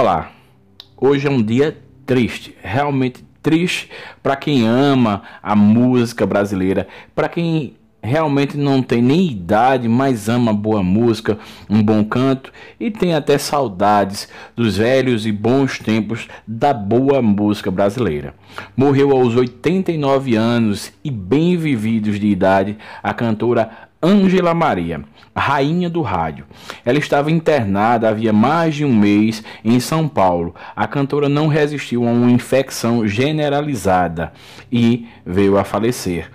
Olá, hoje é um dia triste, realmente triste para quem ama a música brasileira, para quem realmente não tem nem idade, mas ama boa música, um bom canto e tem até saudades dos velhos e bons tempos da boa música brasileira. Morreu aos 89 anos e bem vividos de idade a cantora Ângela Maria, rainha do rádio. Ela estava internada havia mais de um mês em São Paulo. A cantora não resistiu a uma infecção generalizada e veio a falecer.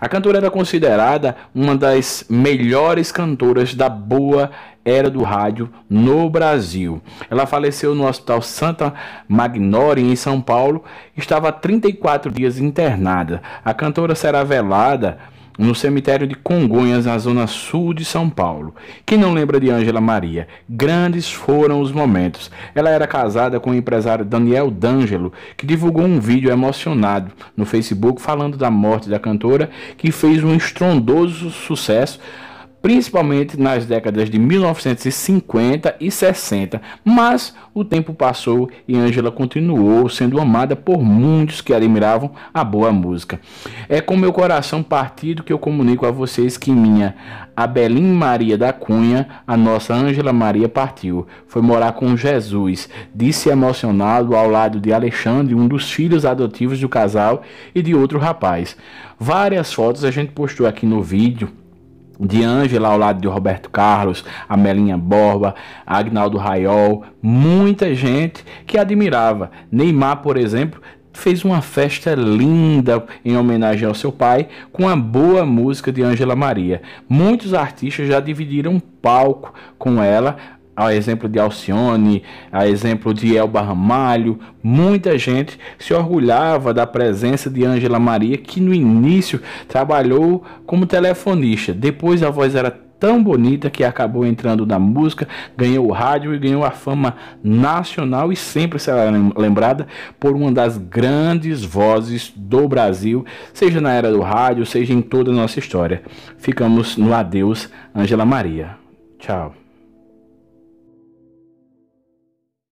A cantora era considerada uma das melhores cantoras da boa era do rádio no Brasil. Ela faleceu no Hospital Santa Magnória em São Paulo, estava 34 dias internada. A cantora será velada no cemitério de Congonhas, na zona sul de São Paulo. Quem não lembra de Ângela Maria? Grandes foram os momentos. Ela era casada com o empresário Daniel D'Angelo, que divulgou um vídeo emocionado no Facebook falando da morte da cantora, que fez um estrondoso sucesso principalmente nas décadas de 1950 e 60. Mas o tempo passou e Angela continuou sendo amada por muitos que admiravam a boa música. É com meu coração partido que eu comunico a vocês que minha Abelim Maria da Cunha, a nossa Angela Maria partiu, foi morar com Jesus, disse emocionado ao lado de Alexandre, um dos filhos adotivos do casal e de outro rapaz. Várias fotos a gente postou aqui no vídeo de Ângela ao lado de Roberto Carlos, a Melinha Borba, Agnaldo Raiol, muita gente que admirava. Neymar, por exemplo, fez uma festa linda em homenagem ao seu pai com a boa música de Ângela Maria. Muitos artistas já dividiram palco com ela a exemplo de Alcione, a exemplo de Elba Ramalho, muita gente se orgulhava da presença de Ângela Maria, que no início trabalhou como telefonista. Depois a voz era tão bonita que acabou entrando na música, ganhou o rádio e ganhou a fama nacional e sempre será lembrada por uma das grandes vozes do Brasil, seja na era do rádio, seja em toda a nossa história. Ficamos no adeus, Angela Maria. Tchau.